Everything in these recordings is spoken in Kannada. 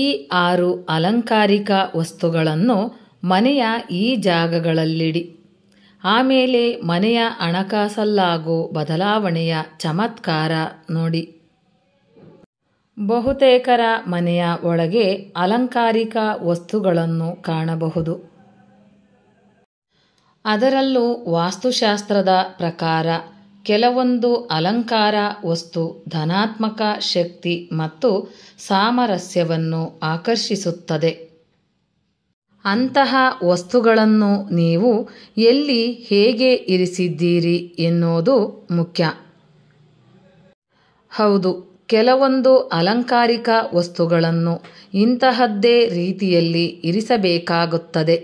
ಈ ಆರು ಅಲಂಕಾರಿಕ ವಸ್ತುಗಳನ್ನು ಮನೆಯ ಈ ಜಾಗಗಳಲ್ಲಿಡಿ ಆಮೇಲೆ ಮನೆಯ ಹಣಕಾಸಲ್ಲಾಗೋ ಬದಲಾವಣೆಯ ಚಮತ್ಕಾರ ನೋಡಿ ಬಹುತೇಕರ ಮನೆಯ ಒಳಗೆ ಅಲಂಕಾರಿಕ ವಸ್ತುಗಳನ್ನು ಕಾಣಬಹುದು ಅದರಲ್ಲೂ ವಾಸ್ತುಶಾಸ್ತ್ರದ ಪ್ರಕಾರ ಕೆಲವೊಂದು ಅಲಂಕಾರ ವಸ್ತು ಧನಾತ್ಮಕ ಶಕ್ತಿ ಮತ್ತು ಸಾಮರಸ್ಯವನ್ನು ಆಕರ್ಷಿಸುತ್ತದೆ ಅಂತಹ ವಸ್ತುಗಳನ್ನು ನೀವು ಎಲ್ಲಿ ಹೇಗೆ ಇರಿಸಿದ್ದೀರಿ ಎನ್ನುವುದು ಮುಖ್ಯ ಹೌದು ಕೆಲವೊಂದು ಅಲಂಕಾರಿಕ ವಸ್ತುಗಳನ್ನು ಇಂತಹದ್ದೇ ರೀತಿಯಲ್ಲಿ ಇರಿಸಬೇಕಾಗುತ್ತದೆ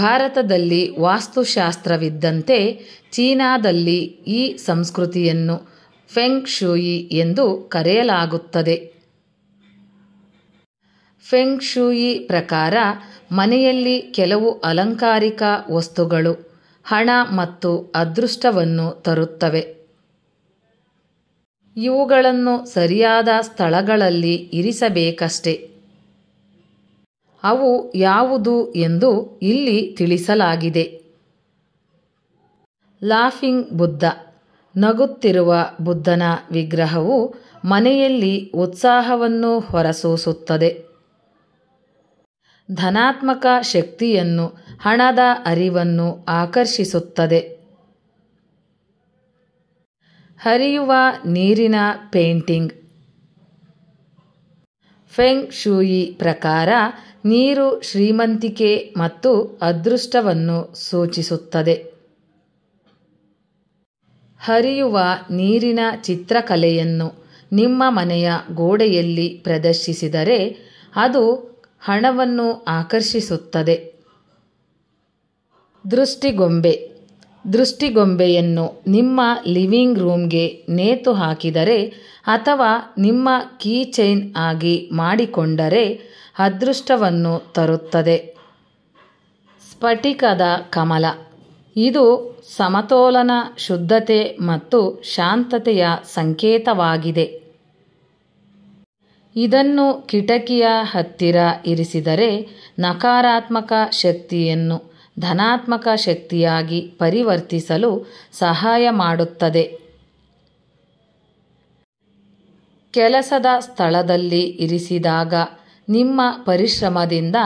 ಭಾರತದಲ್ಲಿ ವಾಸ್ತುಶಾಸ್ತ್ರವಿದ್ದಂತೆ ಚೀನಾದಲ್ಲಿ ಈ ಸಂಸ್ಕೃತಿಯನ್ನು ಫೆಂಗ್ ಶೂಯಿ ಎಂದು ಕರೆಯಲಾಗುತ್ತದೆ ಫೆಂಗ್ ಶೂಯಿ ಪ್ರಕಾರ ಮನೆಯಲ್ಲಿ ಕೆಲವು ಅಲಂಕಾರಿಕ ವಸ್ತುಗಳು ಹಣ ಮತ್ತು ಅದೃಷ್ಟವನ್ನು ತರುತ್ತವೆ ಇವುಗಳನ್ನು ಸರಿಯಾದ ಸ್ಥಳಗಳಲ್ಲಿ ಇರಿಸಬೇಕಷ್ಟೆ ಅವು ಯಾವುದು ಎಂದು ಇಲ್ಲಿ ತಿಳಿಸಲಾಗಿದೆ ಲಾಫಿಂಗ್ ಬುದ್ಧ ನಗುತ್ತಿರುವ ಬುದ್ಧನ ವಿಗ್ರಹವು ಮನೆಯಲ್ಲಿ ಉತ್ಸಾಹವನ್ನು ಹೊರಸೂಸುತ್ತದೆ ಧನಾತ್ಮಕ ಶಕ್ತಿಯನ್ನು ಹಣದ ಅರಿವನ್ನು ಆಕರ್ಷಿಸುತ್ತದೆ ಹರಿಯುವ ನೀರಿನ ಪೇಂಟಿಂಗ್ ಫೆಂಗ್ ಶೂಯಿ ಪ್ರಕಾರ ನೀರು ಶ್ರೀಮಂತಿಕೆ ಮತ್ತು ಅದೃಷ್ಟವನ್ನು ಸೂಚಿಸುತ್ತದೆ ಹರಿಯುವ ನೀರಿನ ಚಿತ್ರಕಲೆಯನ್ನು ನಿಮ್ಮ ಮನೆಯ ಗೋಡೆಯಲ್ಲಿ ಪ್ರದರ್ಶಿಸಿದರೆ ಅದು ಹಣವನ್ನು ಆಕರ್ಷಿಸುತ್ತದೆ ದೃಷ್ಟಿಗೊಂಬೆ ದೃಷ್ಟಿಗೊಂಬೆಯನ್ನು ನಿಮ್ಮ ಲಿವಿಂಗ್ ರೂಮ್ಗೆ ನೇತು ಹಾಕಿದರೆ ಅಥವಾ ನಿಮ್ಮ ಚೈನ್ ಆಗಿ ಮಾಡಿಕೊಂಡರೆ ಅದೃಷ್ಟವನ್ನು ತರುತ್ತದೆ ಸ್ಫಟಿಕದ ಕಮಲ ಇದು ಸಮತೋಲನ ಶುದ್ಧತೆ ಮತ್ತು ಶಾಂತತೆಯ ಸಂಕೇತವಾಗಿದೆ ಇದನ್ನು ಕಿಟಕಿಯ ಹತ್ತಿರ ಇರಿಸಿದರೆ ನಕಾರಾತ್ಮಕ ಶಕ್ತಿಯನ್ನು ಧನಾತ್ಮಕ ಶಕ್ತಿಯಾಗಿ ಪರಿವರ್ತಿಸಲು ಸಹಾಯ ಮಾಡುತ್ತದೆ ಕೆಲಸದ ಸ್ಥಳದಲ್ಲಿ ಇರಿಸಿದಾಗ ನಿಮ್ಮ ಪರಿಶ್ರಮದಿಂದ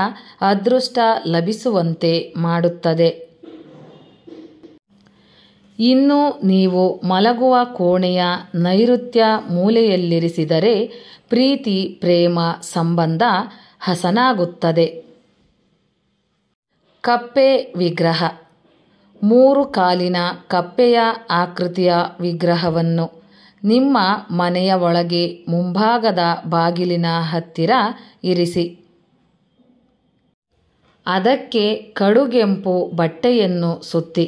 ಅದೃಷ್ಟ ಲಭಿಸುವಂತೆ ಮಾಡುತ್ತದೆ ಇನ್ನು ನೀವು ಮಲಗುವ ಕೋಣೆಯ ನೈಋತ್ಯ ಮೂಲೆಯಲ್ಲಿರಿಸಿದರೆ ಪ್ರೀತಿ ಪ್ರೇಮ ಸಂಬಂಧ ಹಸನಾಗುತ್ತದೆ ಕಪ್ಪೆ ವಿಗ್ರಹ ಮೂರು ಕಾಲಿನ ಕಪ್ಪೆಯ ಆಕೃತಿಯ ವಿಗ್ರಹವನ್ನು ನಿಮ್ಮ ಮನೆಯ ಒಳಗೆ ಮುಂಭಾಗದ ಬಾಗಿಲಿನ ಹತ್ತಿರ ಇರಿಸಿ ಅದಕ್ಕೆ ಕಡುಗೆಂಪು ಬಟ್ಟೆಯನ್ನು ಸುತ್ತಿ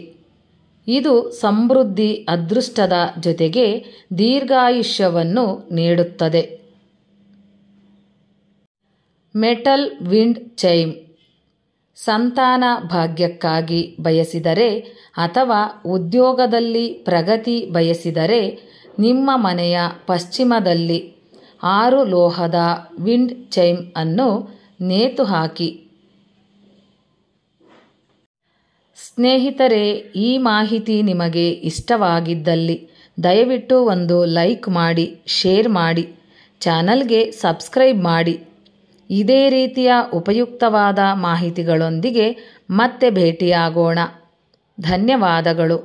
ಇದು ಸಮೃದ್ಧಿ ಅದೃಷ್ಟದ ಜೊತೆಗೆ ದೀರ್ಘಾಯುಷ್ಯವನ್ನು ನೀಡುತ್ತದೆ ಮೆಟಲ್ ವಿಂಡ್ ಚೈಮ್ ಸಂತಾನ ಭಾಗ್ಯಕ್ಕಾಗಿ ಬಯಸಿದರೆ ಅಥವಾ ಉದ್ಯೋಗದಲ್ಲಿ ಪ್ರಗತಿ ಬಯಸಿದರೆ ನಿಮ್ಮ ಮನೆಯ ಪಶ್ಚಿಮದಲ್ಲಿ ಆರು ಲೋಹದ ವಿಂಡ್ ಚೈಮ್ ಅನ್ನು ನೇತು ಹಾಕಿ ಸ್ನೇಹಿತರೆ ಈ ಮಾಹಿತಿ ನಿಮಗೆ ಇಷ್ಟವಾಗಿದ್ದಲ್ಲಿ ದಯವಿಟ್ಟು ಒಂದು ಲೈಕ್ ಮಾಡಿ ಶೇರ್ ಮಾಡಿ ಚಾನಲ್ಗೆ ಸಬ್ಸ್ಕ್ರೈಬ್ ಮಾಡಿ ಇದೇ ರೀತಿಯ ಉಪಯುಕ್ತವಾದ ಮಾಹಿತಿಗಳೊಂದಿಗೆ ಮತ್ತೆ ಭೇಟಿಯಾಗೋಣ ಧನ್ಯವಾದಗಳು